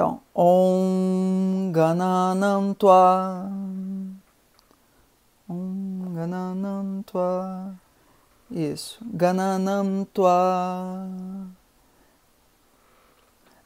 Então, Om Gananantua. Om Gananantua. Isso. Gananantua.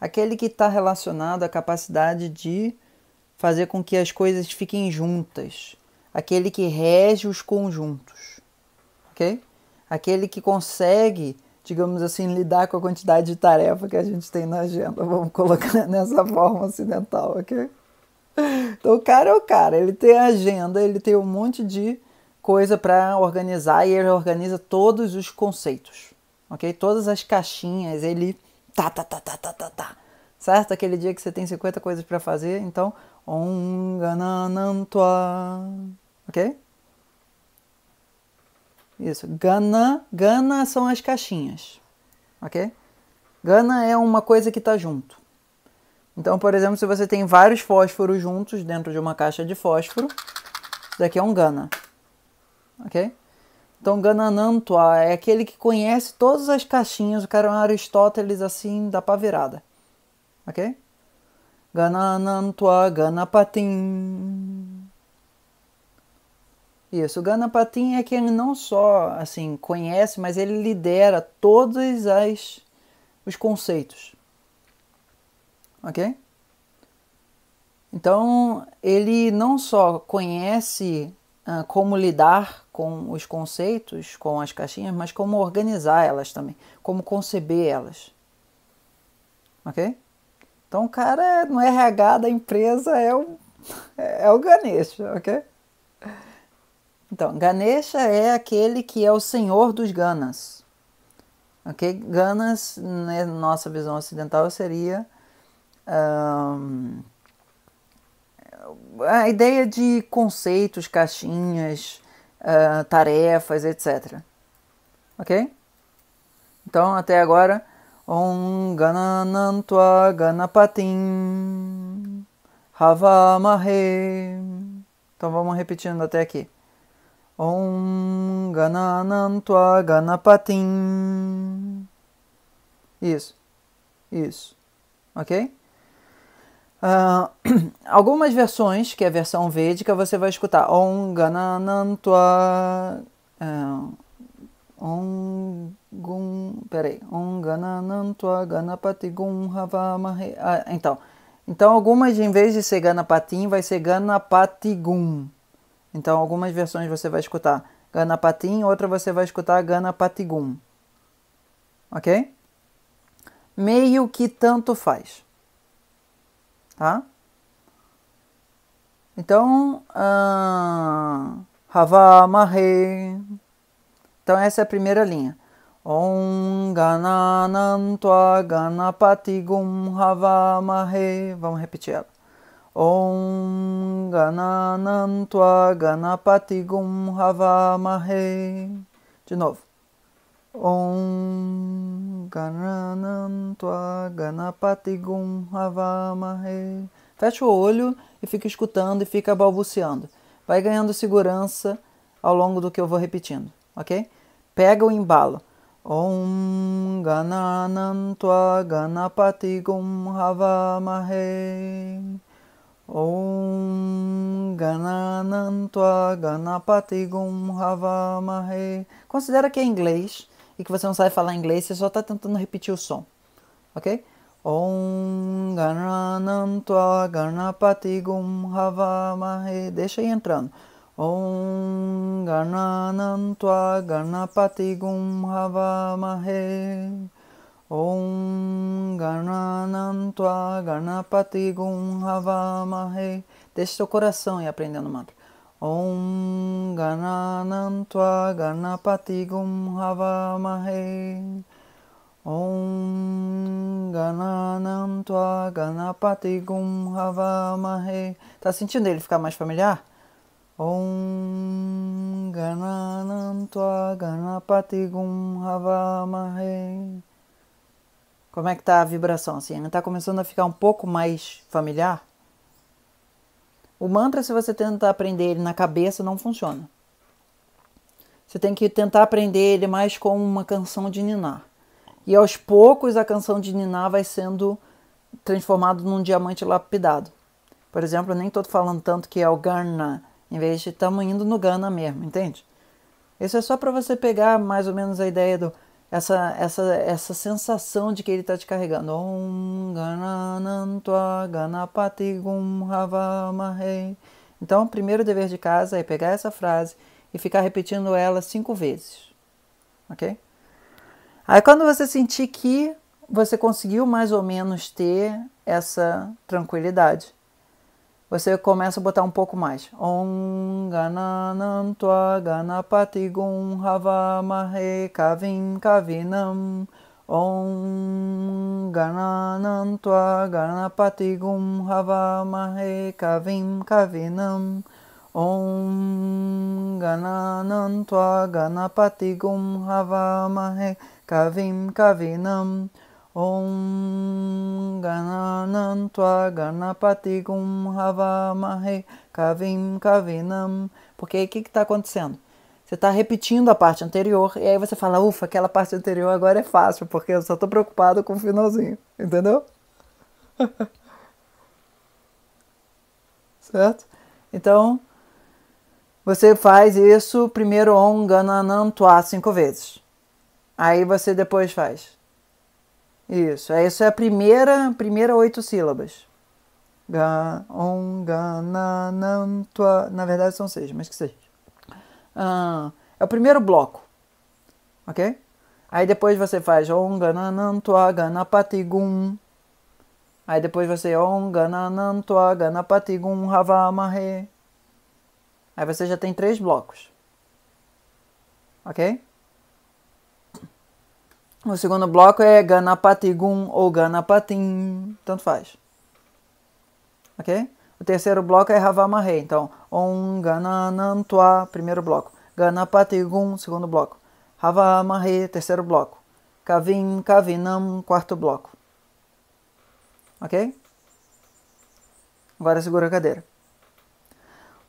Aquele que está relacionado à capacidade de fazer com que as coisas fiquem juntas. Aquele que rege os conjuntos. Ok? Aquele que consegue digamos assim, lidar com a quantidade de tarefa que a gente tem na agenda. Vamos colocar nessa forma ocidental, ok? Então, o cara é o cara, ele tem a agenda, ele tem um monte de coisa para organizar e ele organiza todos os conceitos, ok? Todas as caixinhas, ele tá, tá, tá, tá, tá, tá, tá. Certo? Aquele dia que você tem 50 coisas para fazer, então, ongananantua, ok? Isso. Gana, gana são as caixinhas, ok? Gana é uma coisa que está junto. Então, por exemplo, se você tem vários fósforos juntos dentro de uma caixa de fósforo, isso daqui é um gana, ok? Então, Gananantua é aquele que conhece todas as caixinhas. O cara é um Aristóteles assim, da pavirada, ok? Gananantua, Ganapatim. Isso, o Ganapatin é que ele não só assim conhece, mas ele lidera todos as, os conceitos. Ok? Então, ele não só conhece ah, como lidar com os conceitos, com as caixinhas, mas como organizar elas também, como conceber elas. Ok? Então, o cara no RH da empresa é o, é o Ganesh, ok? Então, Ganesha é aquele que é o senhor dos ganas. Ok? Ganas, na né, nossa visão ocidental, seria um, a ideia de conceitos, caixinhas, uh, tarefas, etc. Ok? Então, até agora, Om Gananantua Ganapatim Havamahe. Então, vamos repetindo até aqui. Om Ganapatim. Isso. Isso. Ok? Uh, algumas versões, que é a versão védica, você vai escutar Om Gananantua. Uh, ah, Om Gum. Peraí. Om Gananantua Ganapati Gum Havamahe. Ah, então. Então, algumas, em vez de ser Ganapatim, vai ser Ganapati então, algumas versões você vai escutar Ganapatim, outra você vai escutar Ganapatigum. Ok? Meio que tanto faz. Tá? Então, ah, Hava Mahe. Então, essa é a primeira linha. Om Gananam Tua Ganapati Vamos repetir ela. ॐ गणानं त्वा गणपतिगुं हवामहे De novo. Om Gananam Tua Ganapatigum Havamahe. Fecha o olho e fica escutando e fica balbuciando. Vai ganhando segurança ao longo do que eu vou repetindo, ok? Pega o embalo. Om Gananam Tua Ganapatigum Havamahe. Om Gananantua Ganapatigum Havamahe. Considera que é inglês e que você não sabe falar inglês, você só está tentando repetir o som. Ok? Om Gananantua Ganapatigum Havamahe. Deixa aí entrando. Om Gananantua Ganapatigum Havamahe. ॐ गणानं त्वा गणपति गुं हवामहे Deixe seu coração e aprendendo o mantra. Om Gananam Tua Ganapati Gum Havamahe Om Gananam Tua Ganapati Gum Havamahe Tá sentindo ele ficar mais familiar? Om Gananam Tua Ganapati Gum Havamahe como é que está a vibração? Assim, Está começando a ficar um pouco mais familiar? O mantra, se você tentar aprender ele na cabeça, não funciona. Você tem que tentar aprender ele mais como uma canção de ninar. E aos poucos a canção de ninar vai sendo transformada num diamante lapidado. Por exemplo, eu nem estou falando tanto que é o Garna, em vez de estamos indo no Gana mesmo, entende? Isso é só para você pegar mais ou menos a ideia do essa, essa, essa sensação de que ele está te carregando. Então, o primeiro dever de casa é pegar essa frase e ficar repetindo ela cinco vezes. Ok? Aí, quando você sentir que você conseguiu mais ou menos ter essa tranquilidade, você começa a botar um pouco mais. Om Gananam Tua Ganapati Gum Havamahe Kavim Kavinam Om Gananam Tua Ganapati Gum Havamahe Kavim Kavinam Om Gananam Tua Ganapati Gum hava, Havamahe Kavim Kavinam Om Gananantva Ganapatigum Havamahe Kavim Kavinam. Porque aí o que está acontecendo? Você está repetindo a parte anterior e aí você fala, ufa, aquela parte anterior agora é fácil, porque eu só estou preocupado com o finalzinho, entendeu? certo? Então, você faz isso primeiro Om Gananantua cinco vezes. Aí você depois faz isso, essa é, é a primeira, primeira oito sílabas. Ga, on, ga, na, nan, tua. Na verdade são seis, mas que seja. Ah, é o primeiro bloco. Ok? Aí depois você faz on, ga, na, nan, tua, ga, na, patigum. Aí depois você on, ga, na, nan, tua, ga, na, patigum, hava, amarre. Aí você já tem três blocos. Ok? O segundo bloco é Ganapatigun ou Ganapatim, tanto faz. Ok? O terceiro bloco é Havamahe, então Om Gananantua, primeiro bloco. Ganapatigun, segundo bloco. Havamahe, terceiro bloco. Kavin Kavinam, quarto bloco. Ok? Agora segura a cadeira.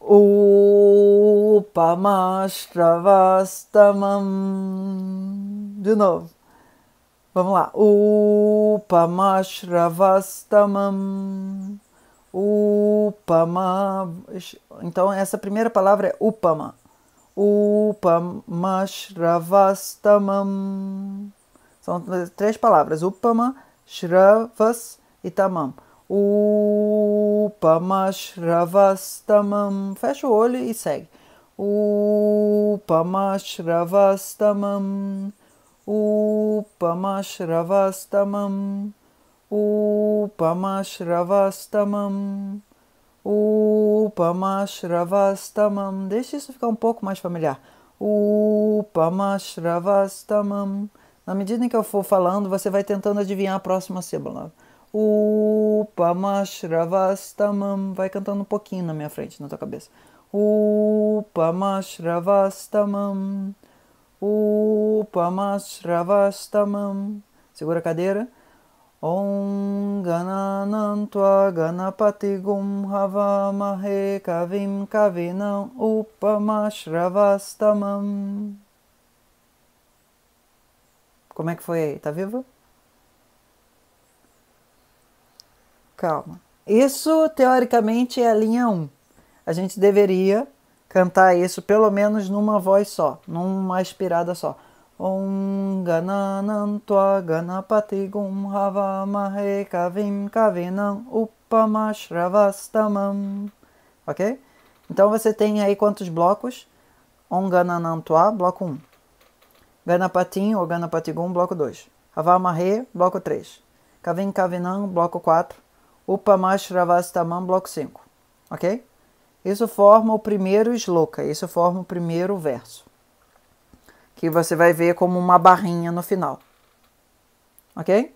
Upamashtravastamam. De novo. Vamos lá. Upamashravastamam. Upama. Então, essa primeira palavra é upama. Upamashravastamam. São três palavras. Upama, shravas e tamam. Upamashravastamam. Fecha o olho e segue. Upamashravastamam. Upamashravastamam Upamashravastamam Upamashravastamam Deixe isso ficar um pouco mais familiar. Upamashravastamam Na medida em que eu for falando, você vai tentando adivinhar a próxima sílaba. Upamashravastamam Vai cantando um pouquinho na minha frente, na tua cabeça. Upamashravastamam Upamasravastamam. Segura a cadeira. Om Gananantva Ganapatigum Havamahe Kavim Kavinam Upamasravastamam. Como é que foi aí? Tá viva? Calma. Isso, teoricamente, é a linha 1. Um. A gente deveria cantar isso pelo menos numa voz só, numa aspirada só. Om ganapati gum Ganapatigum Havamahe Kavim Kavinam Upamashravastamam. Ok? Então você tem aí quantos blocos? Om Gananam bloco 1. Ganapatim ou Ganapatigum, bloco 2. Havamahe, bloco 3. Kavim Kavinam, bloco 4. Upamashravastamam, bloco 5. Ok? Isso forma o primeiro esloca. isso forma o primeiro verso, que você vai ver como uma barrinha no final. Ok?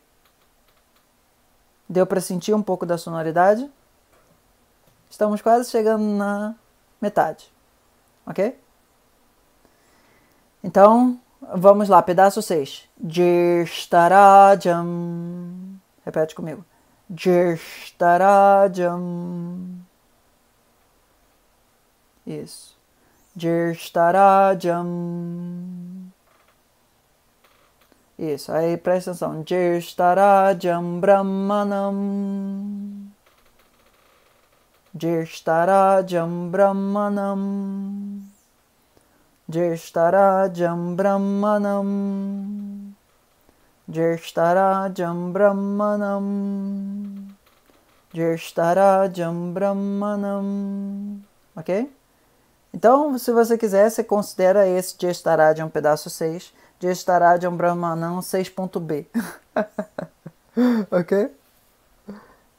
Deu para sentir um pouco da sonoridade? Estamos quase chegando na metade. Ok? Então, vamos lá, pedaço 6. Jirshtarajam. Repete comigo. Jirshtarajam. Isso. Jirshtarajam. Isso, aí presta atenção. Jirshtarajam Brahmanam. Jirshtarajam Brahmanam. Jirshtarajam Brahmanam. Jirshtarajam Brahmanam. Jirshtarajam Brahmanam. Ok? Então, se você quiser, você considera esse de de um pedaço 6, de de um Brahmanam 6.b. ok?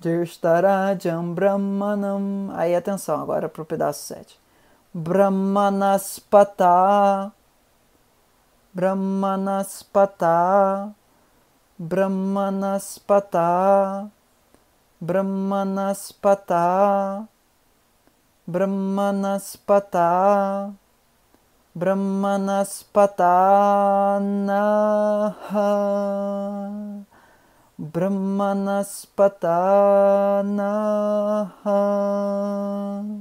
Jestaradium Brahmanam. Aí, atenção agora para o pedaço 7. Brahmanaspata. Brahmanaspata. Brahmanaspata. Brahmanaspata. Brahmanaspata Brahmanaspatanaha Brahmanaspatanaha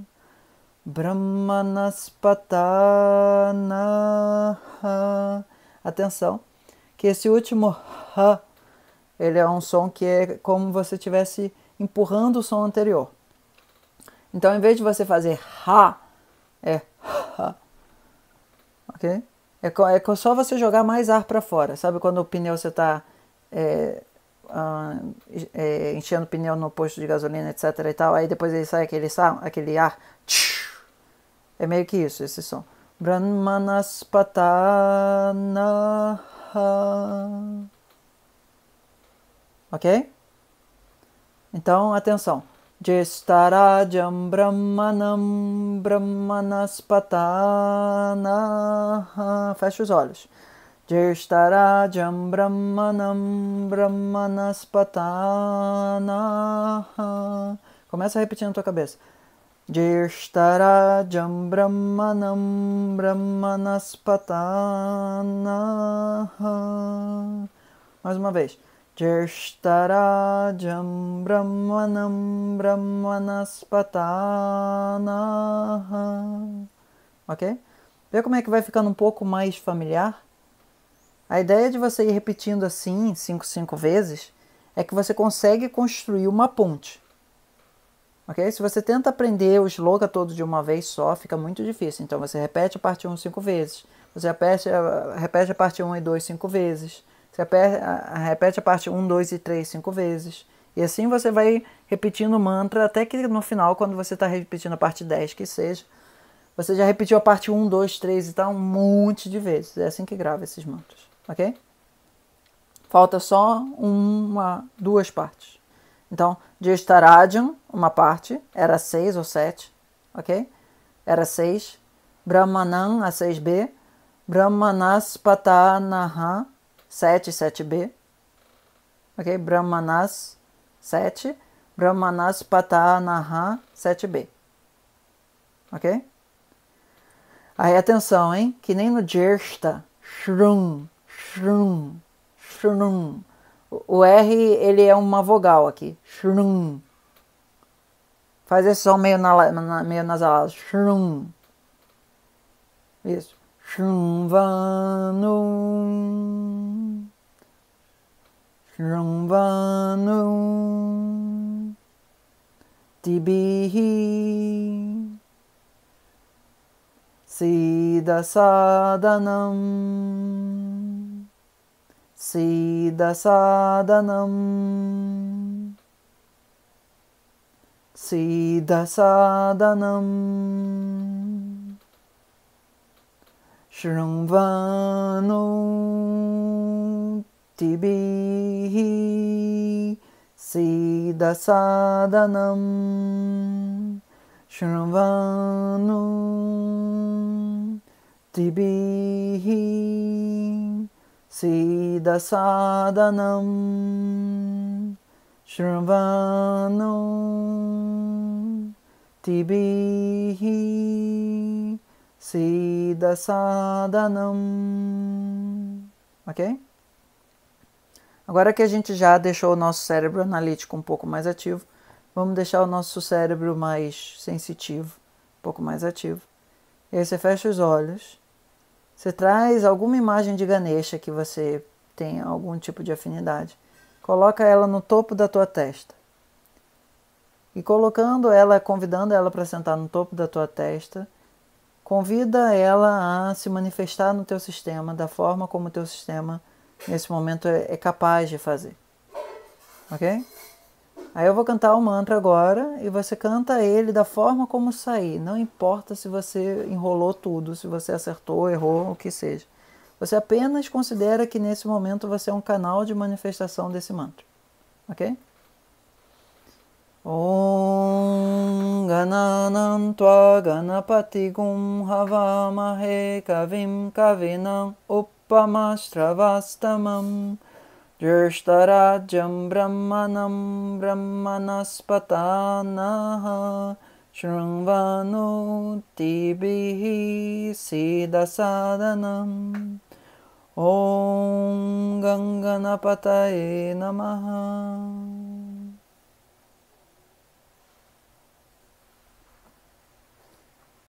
Brahmanaspatanaha Atenção, que esse último ha, ele é um som que é como se você estivesse empurrando o som anterior. Então, em vez de você fazer ha, é ha, ok? É, é só você jogar mais ar para fora. Sabe quando o pneu você está é, uh, é, enchendo o pneu no posto de gasolina, etc. e tal, aí depois ele sai aquele, aquele ar. É meio que isso, esse som. Brahmanaspatanaha. Ok? Então, atenção. ज्येष्ठराजं ब्रह्मणं ब्रह्मणस्पतानाः Fecha os olhos. Jeshtarajam Brahmanam Brahmanaspatanaha. Começa a repetir na tua cabeça. Jeshtarajam Brahmanam Brahmanaspatanaha. Mais uma vez. ज्येष्ठराजं ब्रह्मणं ब्रह्मणस्पतानाः Ok? Vê como é que vai ficando um pouco mais familiar? A ideia de você ir repetindo assim, cinco, cinco vezes, é que você consegue construir uma ponte. Ok? Se você tenta aprender o slogan todo de uma vez só, fica muito difícil. Então você repete a parte 1 um, cinco vezes. Você repete, eh, repete a parte 1 um e 2 cinco vezes repete a parte 1, 2 e 3 cinco vezes. E assim você vai repetindo o mantra até que no final, quando você está repetindo a parte 10, que seja, você já repetiu a parte 1, 2, 3 e tal um monte de vezes. É assim que grava esses mantras, ok? Falta só uma, duas partes. Então, de Jastarajan, uma parte, era 6 ou 7, ok? Era 6. Brahmanan, a 6b. Brahmanaspatanaha, 7 e 7b. Ok? Brahmanas 7, Brahmanas Patanaha 7b. Ok? Aí atenção, hein? Que nem no Jersta, Shrum, Shrum, Shrum. O R ele é uma vogal aqui. Shrum. Faz esse som meio, na, meio nasalado. Shrum. Isso. Shrinvano Shrinvano Dibihi Sidasadanam Sidasadanam Sidasadanam शृणवानुिबिः सीदसादनं शृणवानुिबिः सीदसादनं शृवानो तिबिः Siddhasadhanam. Ok? Agora que a gente já deixou o nosso cérebro analítico um pouco mais ativo, vamos deixar o nosso cérebro mais sensitivo, um pouco mais ativo. E aí você fecha os olhos, você traz alguma imagem de Ganesha que você tem algum tipo de afinidade, coloca ela no topo da tua testa. E colocando ela, convidando ela para sentar no topo da tua testa, Convida ela a se manifestar no teu sistema da forma como o teu sistema nesse momento é, é capaz de fazer. OK? Aí eu vou cantar o mantra agora e você canta ele da forma como sair. Não importa se você enrolou tudo, se você acertou, errou, o que seja. Você apenas considera que nesse momento você é um canal de manifestação desse mantra. Ok? ॐ गणा त्वागणपतिगुं हवामहे कविं कविना उपमाश्रवास्तमं दृष्टराज्यं ब्रह्मणं ब्रह्मणस्पता नः शृण्वनोतिभिः सीदसादनम् ॐ गङ्गणपतये नमः